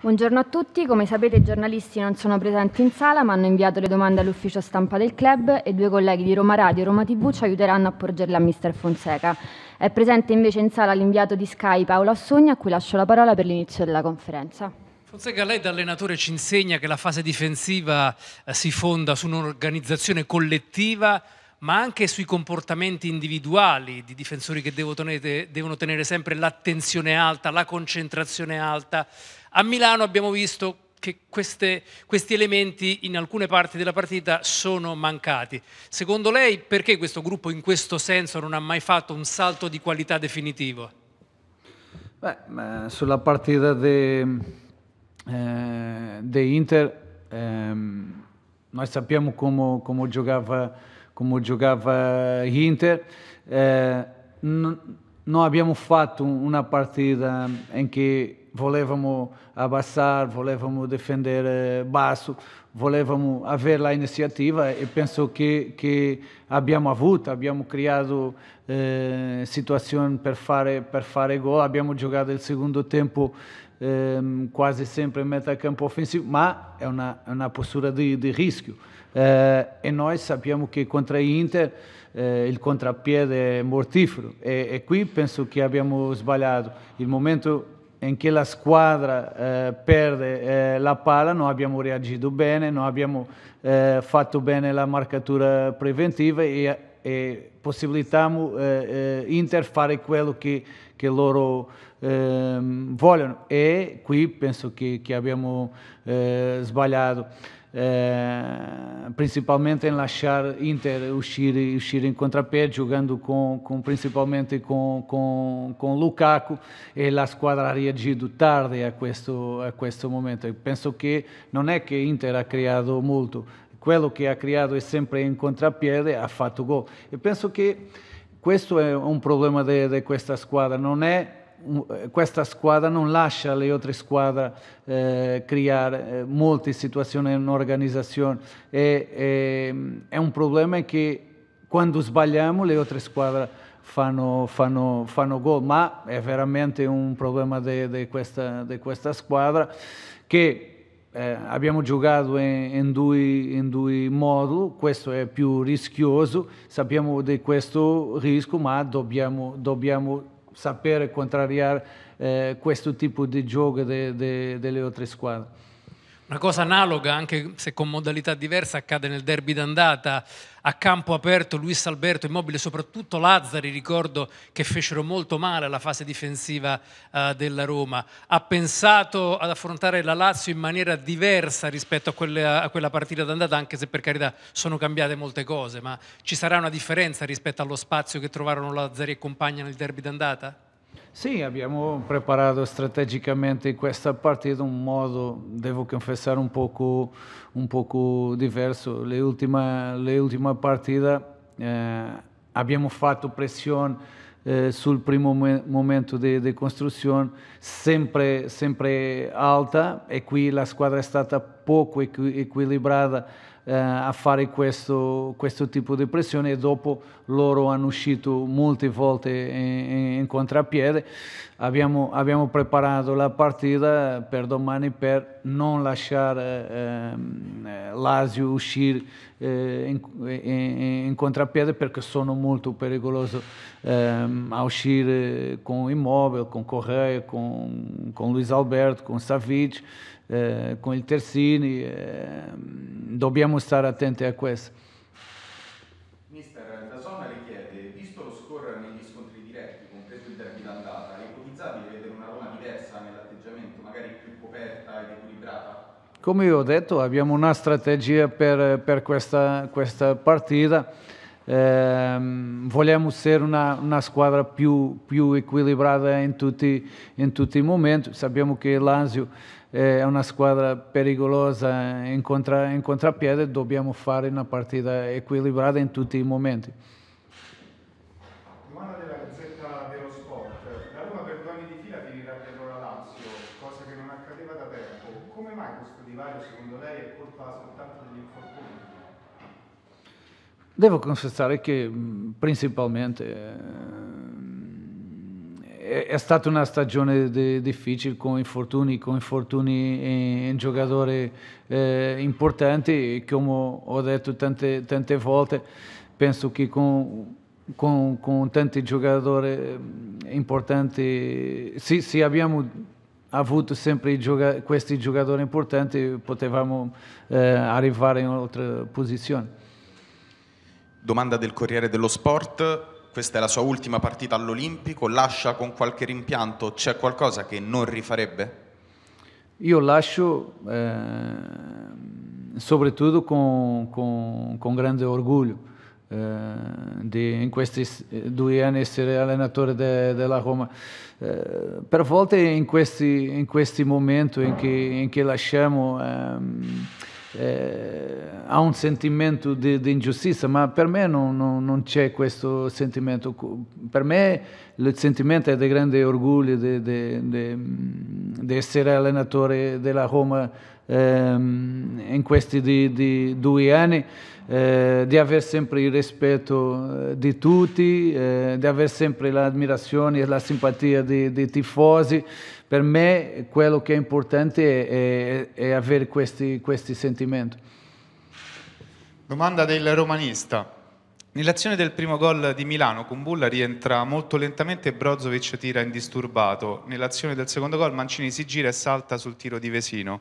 Buongiorno a tutti, come sapete i giornalisti non sono presenti in sala ma hanno inviato le domande all'ufficio stampa del club e due colleghi di Roma Radio e Roma TV ci aiuteranno a porgerle a mister Fonseca. È presente invece in sala l'inviato di Sky Paolo Assogna a cui lascio la parola per l'inizio della conferenza. Fonseca, lei da allenatore ci insegna che la fase difensiva eh, si fonda su un'organizzazione collettiva ma anche sui comportamenti individuali di difensori che devono tenere sempre l'attenzione alta, la concentrazione alta. A Milano abbiamo visto che queste, questi elementi in alcune parti della partita sono mancati. Secondo lei perché questo gruppo in questo senso non ha mai fatto un salto di qualità definitivo? Beh, sulla partita di eh, Inter ehm, noi sappiamo come, come giocava como jogava Inter, eh, não havíamos feito uma partida em que volevamo abbassare, volevamo difendere basso, volevamo avere eh, la iniziativa e penso che, che abbiamo avuto, abbiamo creato eh, situazioni per fare, per fare gol, abbiamo giocato il secondo tempo um, ehm, sempre in metacampo offensivo, é uma é uma postura de de risco. Uh, eh, e noi que contra contro Inter uh, eh, contrapiede contrappiede è mortifero e, e, penso que abbiamo sbagliato. Il momento em que a squadra uh, perde a pala não abbiamo reagido bem, não abbiamo feito bem a marcatura preventiva e eh, possibilitamos eh, eh inter fare aquilo que che loro eh, vogliono e qui penso che, che abbiamo eh, sbagliato. Uh, principalmente em lasciar Inter uscir, uscir em contrapé, jogando com, com, principalmente com, com, com Lukaku e a squadra ha reagito tarde a questo, a questo momento. penso que não é que Inter ha criado muito, quello che ha creato è sempre in contrappiede, ha fatto gol. E penso che questo è un problema di questa squadra, non è eh, questa squadra non lascia le altre squadre eh, creare eh, molte situazioni in organizzazione. E, e, ehm, è un problema che quando sbagliamo le altre squadre fanno, fanno, fanno gol, ma è veramente un problema di questa, questa squadra che eh, abbiamo giocato in, in, due, in, modi, questo è più rischioso, sappiamo di questo rischio, ma dobbiamo, dobbiamo sapere contrariare eh, questo tipo di gioco de, de, delle altre squadre. Una cosa analoga, anche se con modalità diversa, accade nel derby d'andata a campo aperto Luis Alberto Immobile, soprattutto Lazzari, ricordo che fecero molto male alla fase difensiva uh, della Roma. Ha pensato ad affrontare la Lazio in maniera diversa rispetto a, quelle, a quella partita d'andata, anche se per carità sono cambiate molte cose, ma ci sarà una differenza rispetto allo spazio che trovarono Lazzari e compagna nel derby d'andata? Sim, abbiamo preparato strategicamente questa partita in un modo, devo confessare, un poco, un poco diverso. Le ultime, le ultime partite eh, abbiamo fatto pressione eh, sul primo me- momento di, costruzione sempre, sempre alta e qui la squadra è stata poco equ- equilibrata. eh, a fare questo, questo, tipo di pressione e dopo loro hanno uscito molte volte in, in contrappiede. Abbiamo, abbiamo, preparato la partita per domani per non lasciare ehm, eh, l'Asio uscire eh, in, in, in, contrappiede perché sono molto pericoloso ehm, a uscire con Immobile, con Correa, con, con Luis Alberto, con Savic. Eh, con il terzini, eh, dobbiamo stare attenti a questo. Mister, la zona richiede, visto lo scorrere negli scontri diretti, compreso il derby d'andata, è ipotizzabile vedere una Roma diversa nell'atteggiamento, magari più coperta ed equilibrata? Come ho detto, abbiamo una strategia per, per questa, questa partita ehm, vogliamo essere una, una squadra più, più equilibrata in tutti, in tutti i momenti, sappiamo che l'Asio eh, è una squadra pericolosa in, contra, in contrapiede, dobbiamo fare una partita equilibrata in tutti i momenti. Devo confessare che mm, principalmente eh, è stata una stagione de- difficile con infortuni, con infortuni in, in giocatori eh, importanti come ho detto tante, tante volte penso che con, con, con tanti giocatori eh, importanti sì, sì abbiamo avuto sempre gioca- questi giocatori importanti potevamo eh, arrivare in altre posizioni. Domanda del Corriere dello Sport, questa è la sua ultima partita all'Olimpico, lascia con qualche rimpianto, c'è qualcosa che non rifarebbe? Io lascio eh, soprattutto con, con, con, grande orgoglio eh, di in questi due anni essere allenatore de, della Roma. Eh, per volte in questi, in questi momenti in cui, lasciamo... Ehm, eh, ha un sentimento di, di, ingiustizia, ma per me non, non, non, c'è questo sentimento. Per me il sentimento è di grande orgoglio di, di mm, essere allenatore della Roma ehm, in questi di, di due anni, eh, di avere sempre il rispetto eh, di tutti, eh, di avere sempre l'ammirazione e la simpatia dei tifosi. Per me quello che è importante è, è, è avere questi, questi sentimenti. Domanda del romanista. Nell'azione del primo gol di Milano, Kumbulla rientra molto lentamente e Brozovic tira indisturbato. Nell'azione del secondo gol, Mancini si gira e salta sul tiro di Vesino.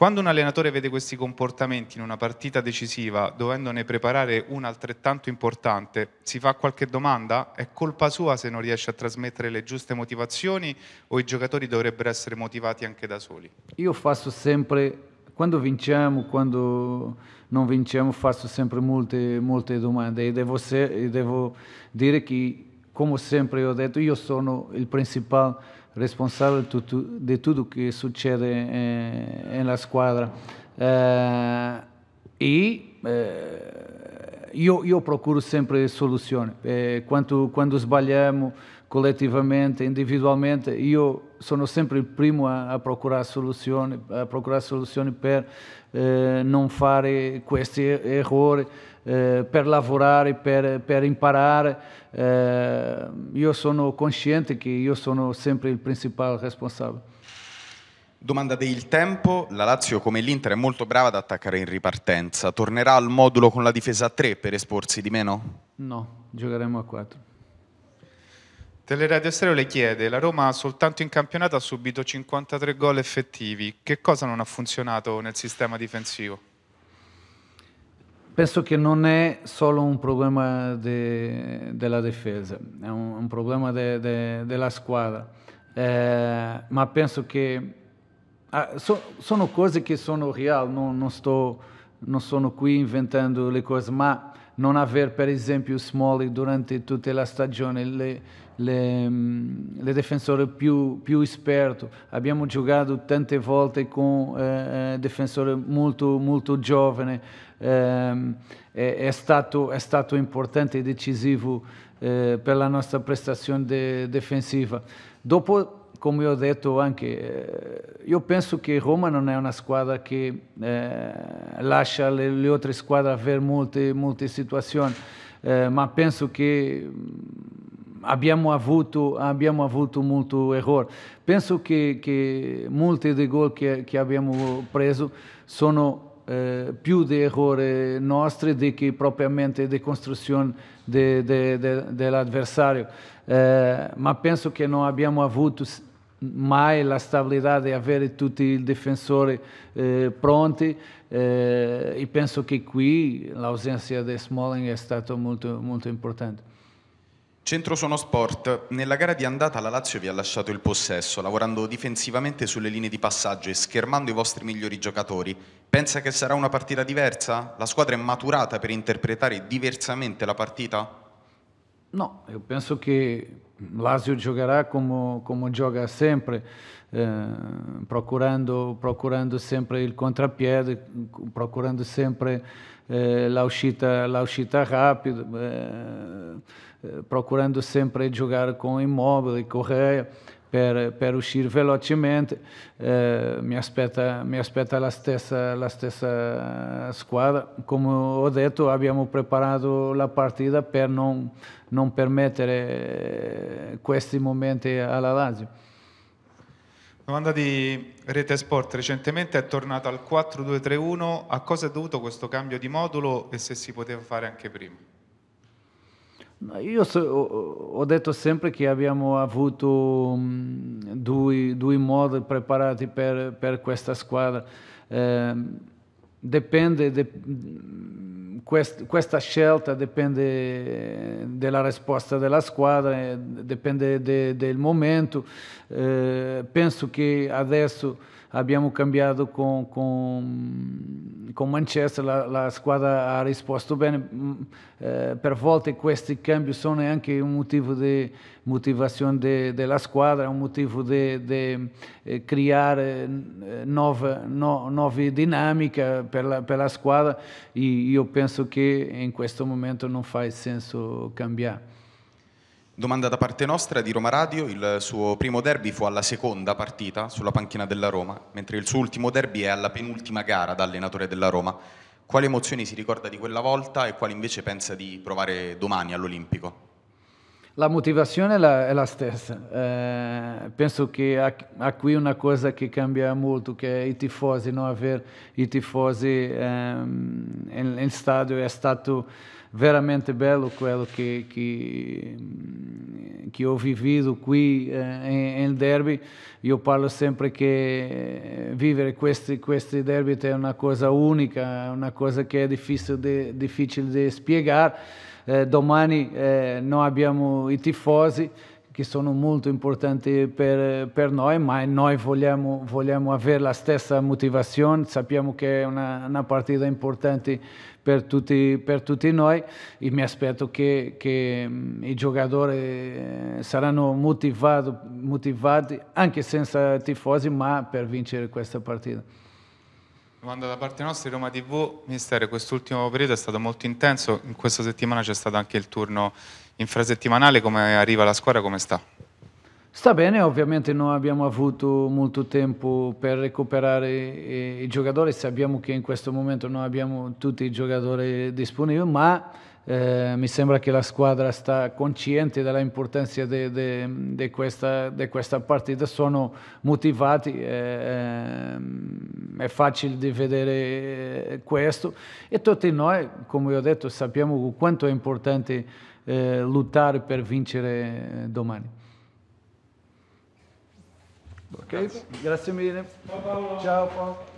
Quando un allenatore vede questi comportamenti in una partita decisiva, dovendone preparare una altrettanto importante, si fa qualche domanda? È colpa sua se non riesce a trasmettere le giuste motivazioni o i giocatori dovrebbero essere motivati anche da soli? Io faccio sempre, quando vinciamo, quando non vinciamo, faccio sempre molte, molte domande e devo, se, devo dire che, come sempre ho detto, io sono il principale responsabile di tutto che succede eh, nella squadra. Eh, e eh, io, io, procuro sempre soluzioni. quando, quando sbagliamo, coletivamente, individualmente. Io sono sempre il primo a, a procurare soluzioni, a procurare soluzioni per eh, non fare questi errori, eh, per lavorare, per, per imparare. Eh, io sono consciente che io sono sempre il principale responsabile. Domanda del tempo, la Lazio come l'Inter è molto brava ad attaccare in ripartenza, tornerà al modulo con la difesa a 3 per esporsi di meno? No, giocheremo a 4. Teleradio Stereo le chiede, la Roma soltanto in campionato ha subito 53 gol effettivi, che cosa non ha funzionato nel sistema difensivo? Penso che non è solo un problema de, della difesa, è un, un problema de, de, della squadra, eh, ma penso che ah, so, sono cose che sono reali, non, non, sto, non sono qui inventando le cose, ma non aver per esempio Smalley durante tutta la stagione, le, le, le difensore più, più esperto. Abbiamo giocato tante volte con eh, eh difensore molto, molto giovane. Eh, è, è, stato, è stato importante e decisivo eh, per la nostra prestazione de, difensiva. Dopo come ho detto anche, eh, io penso che Roma non è una squadra che eh, lascia le, le, altre squadre avere molte, molte situazioni, eh, ma penso che abbiamo avuto, abbiamo avuto molto errore. Penso che, che molti dei gol che, che abbiamo preso sono eh, più di errori nostri di che propriamente di costruzione de, de, de, dell'avversario. Eh, ma penso che non abbiamo avuto mai la stabilità di avere tutti i difensori eh, pronti eh, e penso che qui l'ausenza di Smalling è stata molto, molto importante. Centrosono Sport, nella gara di andata la Lazio vi ha lasciato il possesso, lavorando difensivamente sulle linee di passaggio e schermando i vostri migliori giocatori. Pensa che sarà una partita diversa? La squadra è maturata per interpretare diversamente la partita? No, io penso che Lazio giocherà come, come gioca sempre, eh, procurando, procurando, sempre il contrappiede, procurando sempre eh, l'uscita rapida. Eh, eh, procurando sempre jogar com imóvel e correia per, per uscire velocemente. Eh, mi, aspetta, la, stessa, la stessa squadra. Come ho detto, abbiamo preparato la partita per non, non permettere eh, questi momenti alla Lazio. Domanda di Rete Sport, recentemente è tornata al 4-2-3-1, a cosa è dovuto questo cambio di modulo e se si poteva fare anche prima? Io so, ho detto sempre che abbiamo avuto mm, due, due modi preparati per, per questa squadra. Eh, dipende, de, quest, questa scelta dipende dalla risposta della squadra, eh, dipende de, del momento. Eh, penso che adesso abbiamo cambiato con, con, con Manchester, la, la, squadra ha risposto bene, mm, eh, per volte questi cambi sono anche un motivo di motivazione de, della squadra, un motivo di eh, creare eh, nuove, no, nuove dinamiche, per la, per la squadra e io penso che in questo momento non fa senso cambiare. Domanda da parte nostra di Roma Radio, il suo primo derby fu alla seconda partita sulla panchina della Roma, mentre il suo ultimo derby è alla penultima gara da allenatore della Roma. Quali emozioni si ricorda di quella volta e quali invece pensa di provare domani all'Olimpico? La motivazione è la, è la stessa. Eh, penso che ha, qui una cosa che cambia molto, che è i tifosi, non avere i tifosi ehm, in, in stadio è stato veramente bello quello che, che, mm, che ho vivido qui eh, in, derby. Io parlo sempre che eh, vivere questi, questi derby è una cosa unica, una cosa che è difficile, di, difficile di spiegare eh, domani eh, noi abbiamo i tifosi che sono molto importanti per, per noi, ma noi vogliamo, vogliamo, avere la stessa motivazione, sappiamo che è una, una partita importante per tutti, per tutti, noi e mi aspetto che, che mm, i giocatori eh, saranno motivati, motivati anche senza tifosi, ma per vincere questa partita. Domanda da parte nostra di Roma TV, Ministero, quest'ultimo periodo è stato molto intenso, in questa settimana c'è stato anche il turno infrasettimanale, come arriva la squadra, come sta? Sta bene, ovviamente non abbiamo avuto molto tempo per recuperare eh, i giocatori, sappiamo che in questo momento non abbiamo tutti i giocatori disponibili, ma eh, mi sembra che la squadra sta consciente dell'importanza di de, de questa, de questa, partita, sono motivati, eh, ehm, è facile di vedere eh, questo e tutti noi, come ho detto, sappiamo quanto è importante eh, lottare per vincere eh, domani. Ok, grazie, grazie mille. Ciao Paolo. Ciao, Paolo.